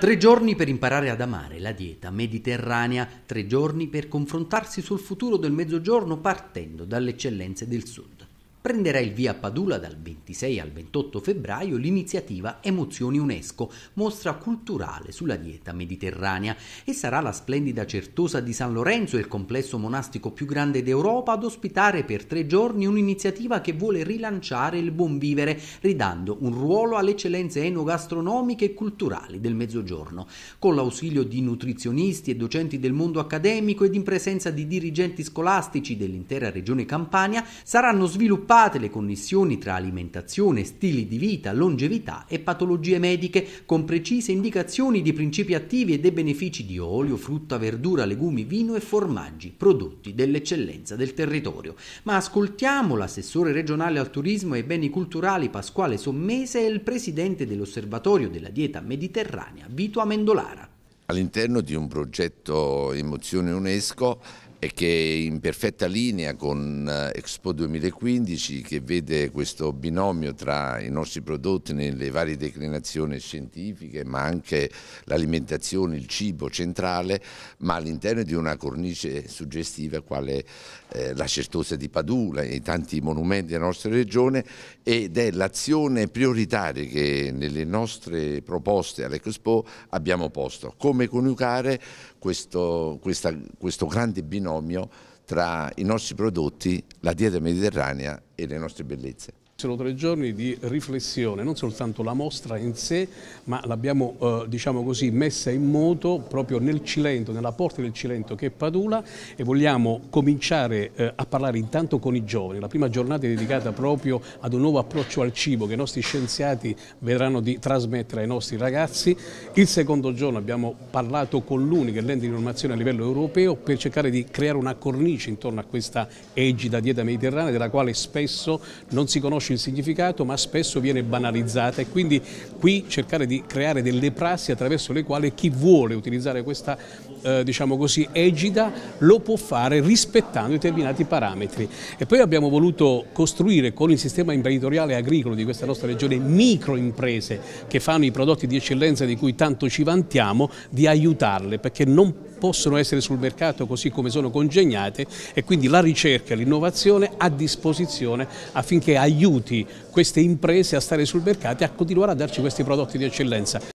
Tre giorni per imparare ad amare la dieta mediterranea, tre giorni per confrontarsi sul futuro del mezzogiorno partendo dalle eccellenze del sud prenderà il via a Padula dal 26 al 28 febbraio l'iniziativa Emozioni UNESCO, mostra culturale sulla dieta mediterranea e sarà la splendida Certosa di San Lorenzo, il complesso monastico più grande d'Europa, ad ospitare per tre giorni un'iniziativa che vuole rilanciare il buon vivere, ridando un ruolo alle eccellenze enogastronomiche e culturali del Mezzogiorno. Con l'ausilio di nutrizionisti e docenti del mondo accademico ed in presenza di dirigenti scolastici dell'intera regione Campania, saranno sviluppati sviluppate le connessioni tra alimentazione, stili di vita, longevità e patologie mediche, con precise indicazioni di principi attivi e dei benefici di olio, frutta, verdura, legumi, vino e formaggi, prodotti dell'eccellenza del territorio. Ma ascoltiamo l'assessore regionale al turismo e ai beni culturali Pasquale Sommese e il presidente dell'Osservatorio della dieta mediterranea Vito Amendolara. All'interno di un progetto in mozione UNESCO e che è in perfetta linea con eh, Expo 2015 che vede questo binomio tra i nostri prodotti nelle varie declinazioni scientifiche ma anche l'alimentazione, il cibo centrale ma all'interno di una cornice suggestiva quale eh, la Certosa di Padula e i tanti monumenti della nostra regione ed è l'azione prioritaria che nelle nostre proposte all'Expo abbiamo posto, come coniugare questo, questa, questo grande binomio tra i nostri prodotti, la dieta mediterranea e le nostre bellezze. Sono tre giorni di riflessione, non soltanto la mostra in sé, ma l'abbiamo eh, diciamo così, messa in moto proprio nel Cilento, nella porta del Cilento che è Padula e vogliamo cominciare eh, a parlare intanto con i giovani. La prima giornata è dedicata proprio ad un nuovo approccio al cibo che i nostri scienziati vedranno di trasmettere ai nostri ragazzi. Il secondo giorno abbiamo parlato con l'UNI, che è l'ente di normazione a livello europeo, per cercare di creare una cornice intorno a questa egida dieta mediterranea della quale spesso non si conosce conosce il significato ma spesso viene banalizzata e quindi qui cercare di creare delle prassi attraverso le quali chi vuole utilizzare questa eh, diciamo così, egida lo può fare rispettando determinati parametri. E poi abbiamo voluto costruire con il sistema imprenditoriale agricolo di questa nostra regione microimprese che fanno i prodotti di eccellenza di cui tanto ci vantiamo, di aiutarle perché non possono essere sul mercato così come sono congegnate e quindi la ricerca e l'innovazione a disposizione affinché aiuti queste imprese a stare sul mercato e a continuare a darci questi prodotti di eccellenza.